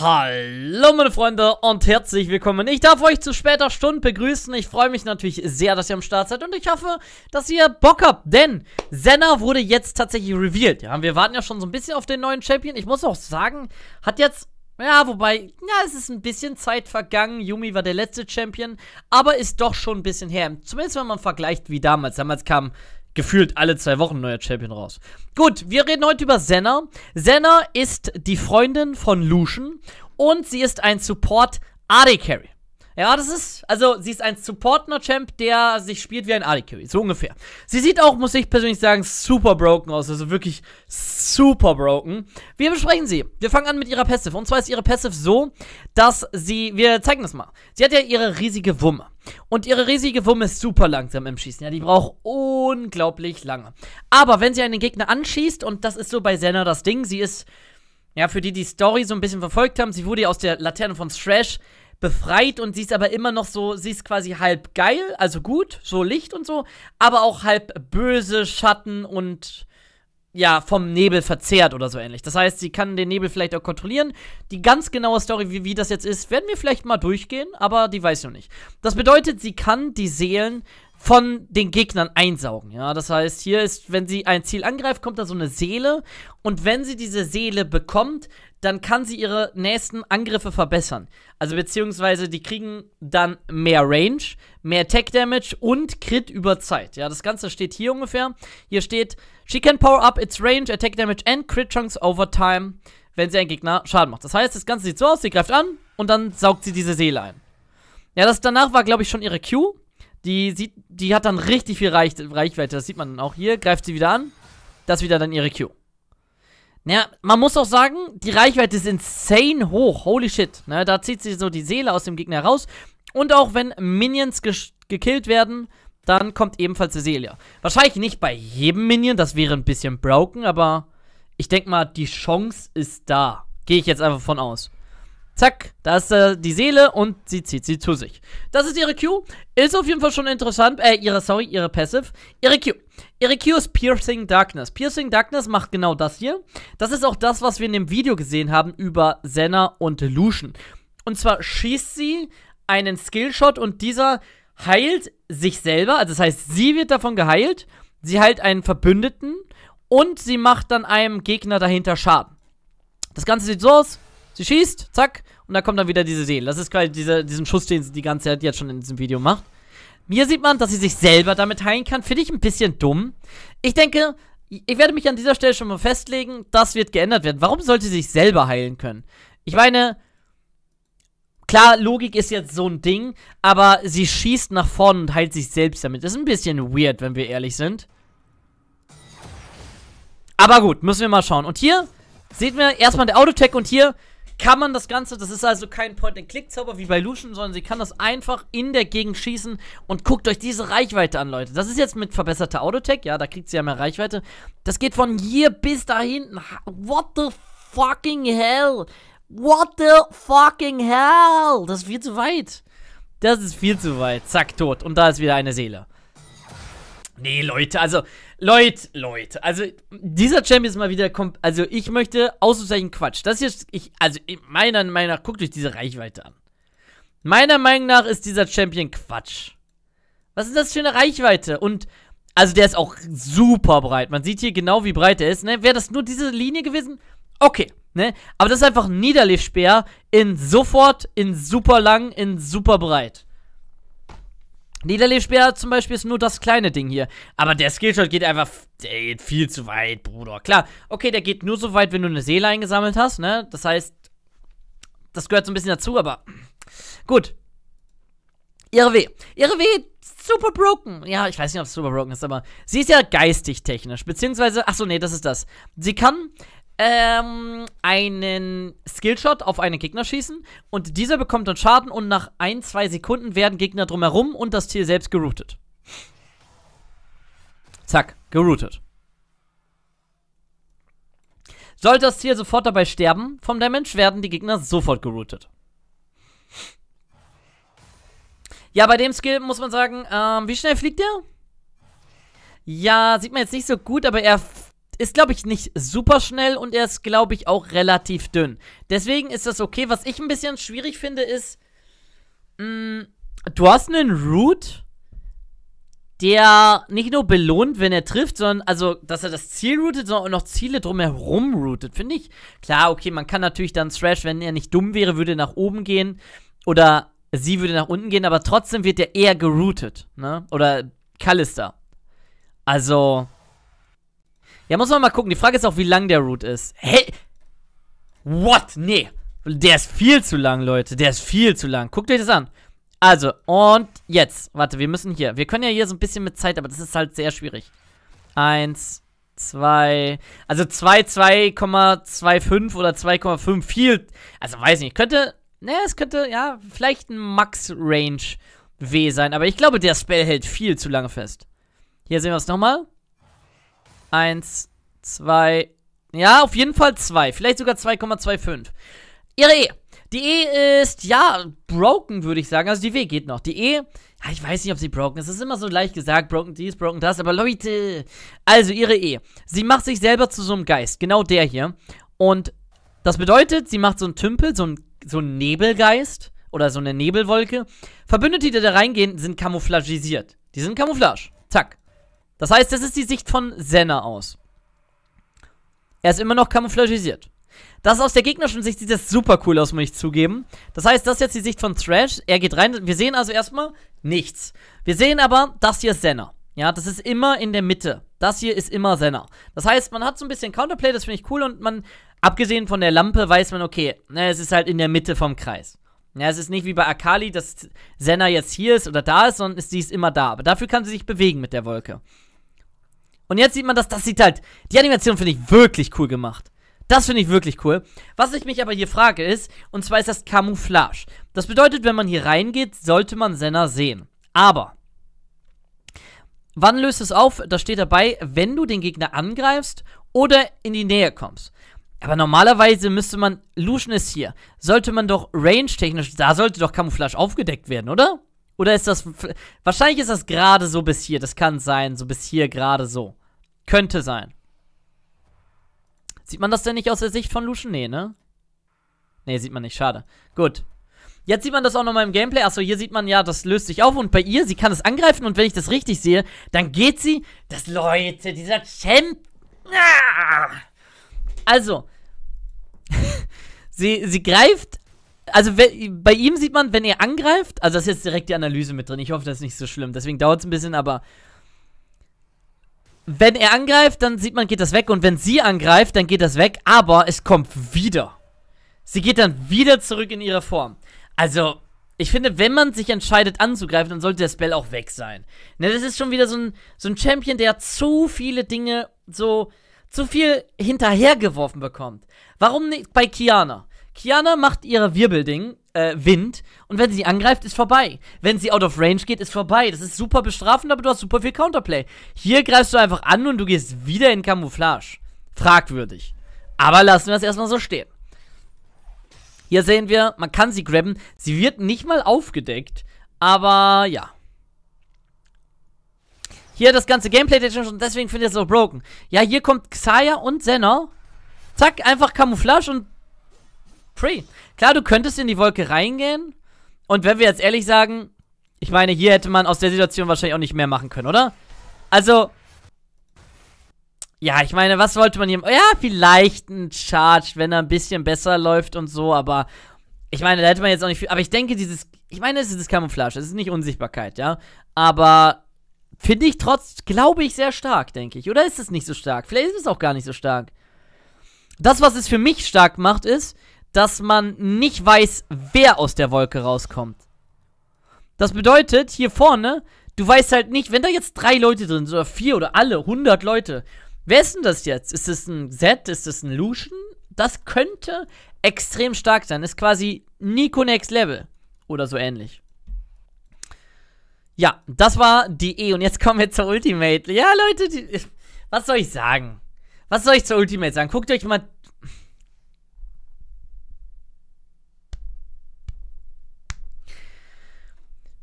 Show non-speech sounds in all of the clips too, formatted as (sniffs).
Hallo meine Freunde und herzlich willkommen. Ich darf euch zu später Stunde begrüßen. Ich freue mich natürlich sehr, dass ihr am Start seid und ich hoffe, dass ihr Bock habt, denn Senna wurde jetzt tatsächlich revealed. Ja, wir warten ja schon so ein bisschen auf den neuen Champion. Ich muss auch sagen, hat jetzt ja, wobei, ja, es ist ein bisschen Zeit vergangen. Yumi war der letzte Champion, aber ist doch schon ein bisschen her. Zumindest wenn man vergleicht wie damals. Damals kam gefühlt alle zwei Wochen ein neuer Champion raus. Gut, wir reden heute über Senna. Senna ist die Freundin von Lucian und sie ist ein Support AD Carry. Ja, das ist, also sie ist ein Supportner-Champ, der sich spielt wie ein Ali-Curry, so ungefähr. Sie sieht auch, muss ich persönlich sagen, super broken aus, also wirklich super broken. Wir besprechen sie. Wir fangen an mit ihrer Passive. Und zwar ist ihre Passive so, dass sie, wir zeigen das mal. Sie hat ja ihre riesige Wumme. Und ihre riesige Wumme ist super langsam im Schießen. Ja, die braucht unglaublich lange. Aber wenn sie einen Gegner anschießt, und das ist so bei Senna das Ding, sie ist ja, für die die Story so ein bisschen verfolgt haben, sie wurde ja aus der Laterne von Strash befreit und sie ist aber immer noch so, sie ist quasi halb geil, also gut, so Licht und so, aber auch halb böse, Schatten und ja, vom Nebel verzehrt oder so ähnlich. Das heißt, sie kann den Nebel vielleicht auch kontrollieren. Die ganz genaue Story, wie, wie das jetzt ist, werden wir vielleicht mal durchgehen, aber die weiß ich noch nicht. Das bedeutet, sie kann die Seelen von den Gegnern einsaugen. Ja, das heißt, hier ist, wenn sie ein Ziel angreift, kommt da so eine Seele und wenn sie diese Seele bekommt, dann kann sie ihre nächsten Angriffe verbessern. Also beziehungsweise die kriegen dann mehr Range, mehr Tech Damage und Crit über Zeit. Ja, das Ganze steht hier ungefähr. Hier steht, she can power up its range, attack damage and crit chunks over time, wenn sie einen Gegner Schaden macht. Das heißt, das Ganze sieht so aus, sie greift an und dann saugt sie diese Seele ein. Ja, das danach war, glaube ich, schon ihre Q. Die, sieht, die hat dann richtig viel Reich, Reichweite. Das sieht man dann auch hier. Greift sie wieder an. Das ist wieder dann ihre Q. Naja, man muss auch sagen, die Reichweite ist insane hoch. Holy shit. Ne? Da zieht sie so die Seele aus dem Gegner raus. Und auch wenn Minions gekillt werden, dann kommt ebenfalls die Seele. Wahrscheinlich nicht bei jedem Minion, das wäre ein bisschen broken, aber ich denke mal, die Chance ist da. Gehe ich jetzt einfach von aus. Zack, da ist äh, die Seele und sie zieht sie zu sich. Das ist ihre Q. Ist auf jeden Fall schon interessant. Äh, ihre, sorry, ihre Passive. Ihre Q. Ihre Q ist Piercing Darkness. Piercing Darkness macht genau das hier. Das ist auch das, was wir in dem Video gesehen haben über Senna und Lucian. Und zwar schießt sie einen Skillshot und dieser heilt sich selber. Also das heißt, sie wird davon geheilt. Sie heilt einen Verbündeten und sie macht dann einem Gegner dahinter Schaden. Das Ganze sieht so aus. Sie schießt, zack, und da kommt dann wieder diese Seele. Das ist quasi dieser, diesen Schuss, den sie die ganze Zeit jetzt schon in diesem Video macht. Hier sieht man, dass sie sich selber damit heilen kann. Finde ich ein bisschen dumm. Ich denke, ich werde mich an dieser Stelle schon mal festlegen, das wird geändert werden. Warum sollte sie sich selber heilen können? Ich meine, klar, Logik ist jetzt so ein Ding, aber sie schießt nach vorne und heilt sich selbst damit. Das ist ein bisschen weird, wenn wir ehrlich sind. Aber gut, müssen wir mal schauen. Und hier sehen wir erstmal der Autotech und hier kann man das Ganze, das ist also kein Point-and-Click-Zauber wie bei Lucian, sondern sie kann das einfach in der Gegend schießen und guckt euch diese Reichweite an, Leute. Das ist jetzt mit verbesserter Autotech, ja, da kriegt sie ja mehr Reichweite. Das geht von hier bis da hinten. What the fucking hell? What the fucking hell? Das ist viel zu weit. Das ist viel zu weit. Zack, tot. Und da ist wieder eine Seele. Nee, Leute, also Leute, Leute, also dieser Champion ist mal wieder, also ich möchte Auszeichen Quatsch. Das jetzt, ich, also meiner Meinung nach, guckt euch diese Reichweite an. Meiner Meinung nach ist dieser Champion Quatsch. Was ist das für eine Reichweite? Und, also der ist auch super breit. Man sieht hier genau, wie breit er ist. Ne? Wäre das nur diese Linie gewesen? Okay, ne? Aber das ist einfach ein niederlift in sofort, in super lang, in super breit. Niederlebsperr zum Beispiel ist nur das kleine Ding hier. Aber der Skillshot geht einfach der geht viel zu weit, Bruder. Klar, okay, der geht nur so weit, wenn du eine Seele eingesammelt hast, ne? Das heißt, das gehört so ein bisschen dazu, aber (sniffs) gut. Ihre W. Ihre W super broken. Ja, ich weiß nicht, ob es super broken ist, aber sie ist ja geistig technisch. Beziehungsweise, achso, nee, das ist das. Sie kann ähm, einen Skillshot auf einen Gegner schießen und dieser bekommt dann Schaden und nach ein, zwei Sekunden werden Gegner drumherum und das Tier selbst geroutet. Zack, geroutet. Sollte das Tier sofort dabei sterben vom Damage, werden die Gegner sofort geroutet. Ja, bei dem Skill muss man sagen, ähm, wie schnell fliegt der? Ja, sieht man jetzt nicht so gut, aber er ist, glaube ich, nicht super schnell und er ist, glaube ich, auch relativ dünn. Deswegen ist das okay. Was ich ein bisschen schwierig finde, ist, mh, mm, du hast einen Root, der nicht nur belohnt, wenn er trifft, sondern, also, dass er das Ziel routet, sondern auch noch Ziele drumherum routet, finde ich. Klar, okay, man kann natürlich dann Thrash, wenn er nicht dumm wäre, würde nach oben gehen oder sie würde nach unten gehen, aber trotzdem wird er eher geroutet, ne? Oder Callister. Also, ja, muss man mal gucken. Die Frage ist auch, wie lang der Route ist. Hä? What? Nee. Der ist viel zu lang, Leute. Der ist viel zu lang. Guckt euch das an. Also, und jetzt. Warte, wir müssen hier. Wir können ja hier so ein bisschen mit Zeit, aber das ist halt sehr schwierig. Eins, zwei. Also zwei, 2,25 oder 2,5. Viel. Also, weiß nicht. Könnte. Ne, es könnte, ja, vielleicht ein Max-Range W sein. Aber ich glaube, der Spell hält viel zu lange fest. Hier sehen wir es nochmal. Eins, zwei. Ja, auf jeden Fall zwei. Vielleicht sogar 2,25. Ihre E. Die E ist, ja, broken, würde ich sagen. Also die W geht noch. Die E, ja, ich weiß nicht, ob sie broken ist. Es ist immer so leicht gesagt, broken dies, broken das. Aber Leute, also ihre E. Sie macht sich selber zu so einem Geist. Genau der hier. Und das bedeutet, sie macht so einen Tümpel, so einen, so einen Nebelgeist oder so eine Nebelwolke. Verbündete, die da reingehen, sind camouflagisiert. Die sind Camouflage. Zack. Das heißt, das ist die Sicht von Senna aus. Er ist immer noch camouflagisiert. Das aus der gegnerischen Sicht sieht das super cool aus, muss ich zugeben. Das heißt, das ist jetzt die Sicht von Thrash. Er geht rein. Wir sehen also erstmal nichts. Wir sehen aber, das hier ist Senna. Ja, das ist immer in der Mitte. Das hier ist immer Senna. Das heißt, man hat so ein bisschen Counterplay, das finde ich cool und man, abgesehen von der Lampe, weiß man, okay, na, es ist halt in der Mitte vom Kreis. Ja, es ist nicht wie bei Akali, dass Senna jetzt hier ist oder da ist, sondern sie ist immer da. Aber dafür kann sie sich bewegen mit der Wolke. Und jetzt sieht man, dass das sieht halt. Die Animation finde ich wirklich cool gemacht. Das finde ich wirklich cool. Was ich mich aber hier frage ist, und zwar ist das Camouflage. Das bedeutet, wenn man hier reingeht, sollte man Senna sehen. Aber Wann löst es auf? Das steht dabei, wenn du den Gegner angreifst oder in die Nähe kommst. Aber normalerweise müsste man, Lucian ist hier, sollte man doch range-technisch, da sollte doch Camouflage aufgedeckt werden, oder? Oder ist das, wahrscheinlich ist das gerade so bis hier, das kann sein, so bis hier gerade so. Könnte sein. Sieht man das denn nicht aus der Sicht von Lucian? Nee, ne? Nee, sieht man nicht. Schade. Gut. Jetzt sieht man das auch nochmal im Gameplay. Achso, hier sieht man ja, das löst sich auf. Und bei ihr, sie kann es angreifen. Und wenn ich das richtig sehe, dann geht sie. Das, Leute, dieser Champ. Ah! Also, (laughs) sie, sie greift. Also bei ihm sieht man, wenn er angreift, also das ist jetzt direkt die Analyse mit drin. Ich hoffe, das ist nicht so schlimm. Deswegen dauert es ein bisschen, aber wenn er angreift, dann sieht man, geht das weg. Und wenn sie angreift, dann geht das weg. Aber es kommt wieder. Sie geht dann wieder zurück in ihre Form. Also, ich finde, wenn man sich entscheidet anzugreifen, dann sollte der Spell auch weg sein. Ne, das ist schon wieder so ein, so ein Champion, der zu viele Dinge so, zu viel hinterhergeworfen bekommt. Warum nicht bei Kiana? Kiana macht ihre Wirbelding äh, Wind und wenn sie angreift, ist vorbei. Wenn sie out of range geht, ist vorbei. Das ist super bestrafend, aber du hast super viel Counterplay. Hier greifst du einfach an und du gehst wieder in Camouflage. Fragwürdig. Aber lassen wir es erstmal so stehen. Hier sehen wir, man kann sie graben. Sie wird nicht mal aufgedeckt, aber ja. Hier das ganze Gameplay technisch und deswegen finde ich es auch broken. Ja, hier kommt Xayah und Senna. Zack, einfach Camouflage und Pre. Klar, du könntest in die Wolke reingehen. Und wenn wir jetzt ehrlich sagen, ich meine, hier hätte man aus der Situation wahrscheinlich auch nicht mehr machen können, oder? Also, ja, ich meine, was wollte man hier? Ja, vielleicht ein Charge, wenn er ein bisschen besser läuft und so, aber ich meine, da hätte man jetzt auch nicht viel. Aber ich denke, dieses, ich meine, es ist das Camouflage, es ist nicht Unsichtbarkeit, ja. Aber finde ich trotz, glaube ich, sehr stark, denke ich. Oder ist es nicht so stark? Vielleicht ist es auch gar nicht so stark. Das, was es für mich stark macht, ist, dass man nicht weiß, wer aus der Wolke rauskommt. Das bedeutet, hier vorne, du weißt halt nicht, wenn da jetzt drei Leute drin sind oder vier oder alle, 100 Leute, wer ist denn das jetzt? Ist das ein Zed? Ist das ein Lucian? Das könnte extrem stark sein. Ist quasi Nico Next Level oder so ähnlich. Ja, das war die E. Und jetzt kommen wir zur Ultimate. Ja, Leute, die, was soll ich sagen? Was soll ich zur Ultimate sagen? Guckt euch mal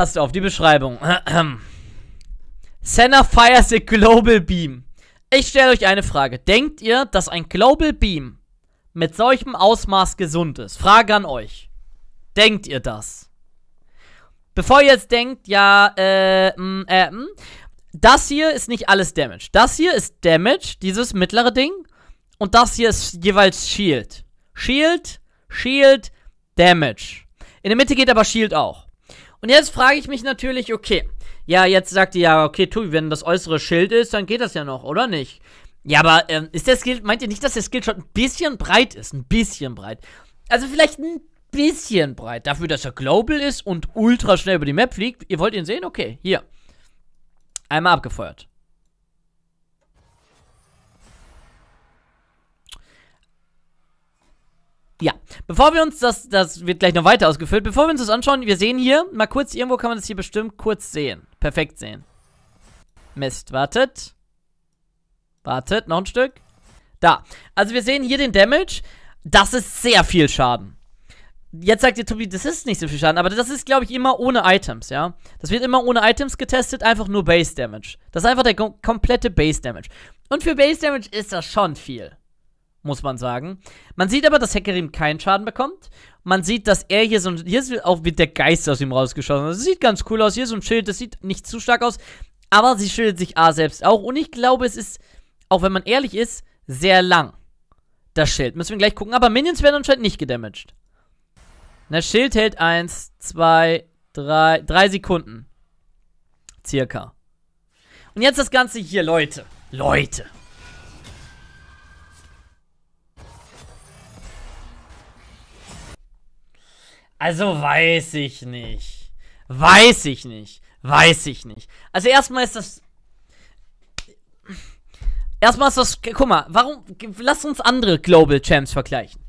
Passt auf, die Beschreibung. Senna fires a Global Beam. Ich stelle euch eine Frage. Denkt ihr, dass ein Global Beam mit solchem Ausmaß gesund ist? Frage an euch. Denkt ihr das? Bevor ihr jetzt denkt, ja, äh, mm, äh, mm, das hier ist nicht alles Damage. Das hier ist Damage, dieses mittlere Ding. Und das hier ist jeweils Shield. Shield, Shield, Damage. In der Mitte geht aber Shield auch. Und jetzt frage ich mich natürlich, okay, ja, jetzt sagt ihr ja, okay, Tobi, wenn das äußere Schild ist, dann geht das ja noch, oder nicht? Ja, aber ähm, ist der Skill, meint ihr nicht, dass der Skill schon ein bisschen breit ist? Ein bisschen breit. Also vielleicht ein bisschen breit. Dafür, dass er global ist und ultra schnell über die Map fliegt. Ihr wollt ihn sehen? Okay, hier. Einmal abgefeuert. Ja, bevor wir uns das, das wird gleich noch weiter ausgefüllt, bevor wir uns das anschauen, wir sehen hier, mal kurz, irgendwo kann man das hier bestimmt kurz sehen. Perfekt sehen. Mist, wartet. Wartet, noch ein Stück. Da. Also wir sehen hier den Damage. Das ist sehr viel Schaden. Jetzt sagt ihr, Tobi, das ist nicht so viel Schaden, aber das ist, glaube ich, immer ohne Items, ja? Das wird immer ohne Items getestet, einfach nur Base Damage. Das ist einfach der komplette Base Damage. Und für Base Damage ist das schon viel muss man sagen. Man sieht aber, dass Heckerim keinen Schaden bekommt. Man sieht, dass er hier so ein. Hier ist auch wieder der Geist aus ihm rausgeschossen. Das sieht ganz cool aus. Hier ist so ein Schild, das sieht nicht zu stark aus. Aber sie schildert sich A selbst auch. Und ich glaube, es ist, auch wenn man ehrlich ist, sehr lang. Das Schild. Müssen wir gleich gucken. Aber Minions werden anscheinend nicht gedamaged. Das Schild hält 1, 2, 3, 3 Sekunden. Circa. Und jetzt das Ganze hier, Leute. Leute. Also weiß ich nicht. Weiß ich nicht. Weiß ich nicht. Also erstmal ist das. Erstmal ist das. Guck mal, warum. Lass uns andere Global Champs vergleichen.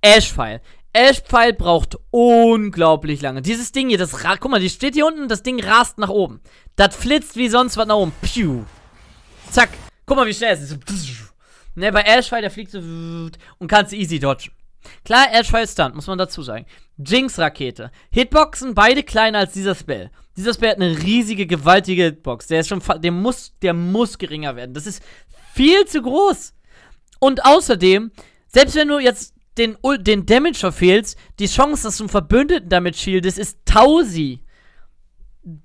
Ash-File. Ash-Pfeil braucht unglaublich lange. Dieses Ding hier, das guck mal, die steht hier unten, das Ding rast nach oben. Das flitzt wie sonst was nach oben. Piu. Zack. Guck mal, wie schnell es ist. Ne, bei Ash-Pfeil, der fliegt so und kannst easy dodgen. Klar, Ash-Pfeil Stunt, muss man dazu sagen. Jinx-Rakete. Hitboxen, beide kleiner als dieser Spell. Dieser Spell hat eine riesige, gewaltige Hitbox. Der ist schon, der muss, der muss geringer werden. Das ist viel zu groß. Und außerdem, selbst wenn du jetzt den, den Damage verfehlst, die Chance, dass du einen Verbündeten damit shieldest, ist tausi.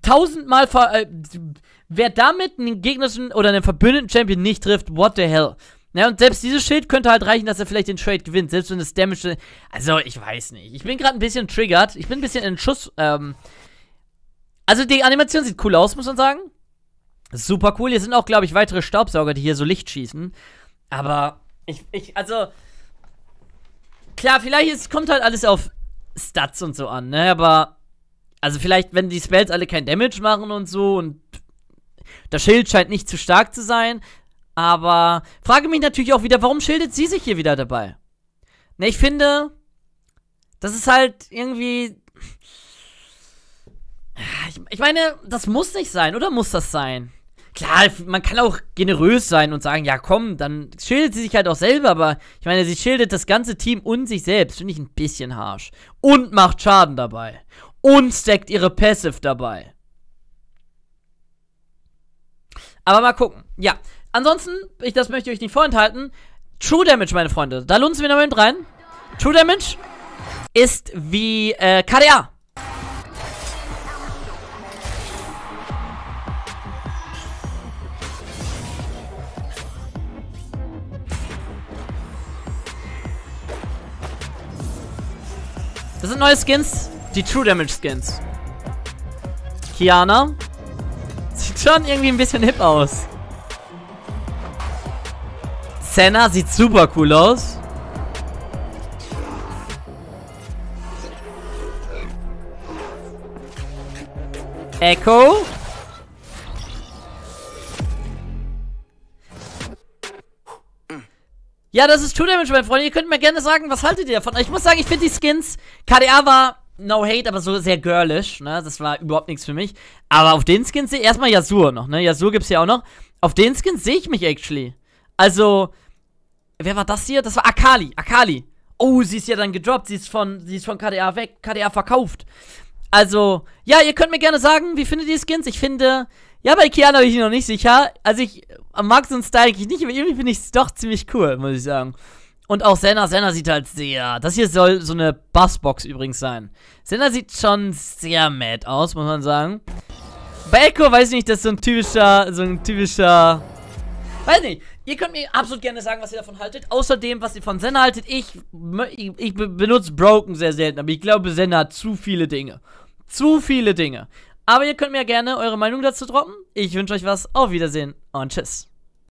Tausendmal ver äh, Wer damit einen gegnerischen oder einen verbündeten Champion nicht trifft, what the hell? Ne, und selbst dieses Schild könnte halt reichen, dass er vielleicht den Trade gewinnt, selbst wenn das Damage. Also, ich weiß nicht. Ich bin gerade ein bisschen triggert. Ich bin ein bisschen in Schuss. Ähm also, die Animation sieht cool aus, muss man sagen. Super cool. Hier sind auch, glaube ich, weitere Staubsauger, die hier so Licht schießen. Aber ich, ich, also. Klar, vielleicht ist, kommt halt alles auf Stats und so an, ne? Aber. Also, vielleicht, wenn die Spells alle kein Damage machen und so und das Schild scheint nicht zu stark zu sein. Aber frage mich natürlich auch wieder, warum schildert sie sich hier wieder dabei? Ne, ich finde, das ist halt irgendwie. Ich, ich meine, das muss nicht sein, oder muss das sein? Klar, man kann auch generös sein und sagen, ja komm, dann schildert sie sich halt auch selber, aber ich meine, sie schildert das ganze Team und sich selbst, finde ich ein bisschen harsch. Und macht Schaden dabei. Und stackt ihre Passive dabei. Aber mal gucken. Ja, Ansonsten, ich, das möchte ich euch nicht vorenthalten. True Damage, meine Freunde. Da lunzen wir noch mit rein. True Damage ist wie äh, KDA. Das sind neue Skins. Die True Damage Skins. Kiana. Sieht schon irgendwie ein bisschen hip aus. Senna sieht super cool aus. Echo. Ja, das ist True Damage, meine Freunde. Ihr könnt mir gerne sagen, was haltet ihr davon? Ich muss sagen, ich finde die Skins. KDA war no hate, aber so sehr girlish, ne? Das war überhaupt nichts für mich. Aber auf den Skins sehe ich... erstmal Yasuo noch, ne? Yasuo gibt's ja auch noch. Auf den Skins sehe ich mich actually. Also, wer war das hier? Das war Akali. Akali. Oh, sie ist ja dann gedroppt. Sie ist von, sie ist von KDA weg. KDA verkauft. Also, ja, ihr könnt mir gerne sagen, wie findet ihr die Skins? Ich finde, ja, bei Kiana bin ich noch nicht sicher. Also, ich mag so einen Style eigentlich nicht, aber irgendwie finde ich es doch ziemlich cool, muss ich sagen. Und auch Senna, Senna sieht halt sehr. Das hier soll so eine Bassbox übrigens sein. Senna sieht schon sehr mad aus, muss man sagen. Bei Echo weiß ich nicht, das ist so ein typischer, so ein typischer. Weiß nicht. Ihr könnt mir absolut gerne sagen, was ihr davon haltet. Außerdem, was ihr von Senna haltet. Ich, ich, ich benutze Broken sehr selten, aber ich glaube, Senna hat zu viele Dinge. Zu viele Dinge. Aber ihr könnt mir gerne eure Meinung dazu droppen. Ich wünsche euch was. Auf Wiedersehen und tschüss.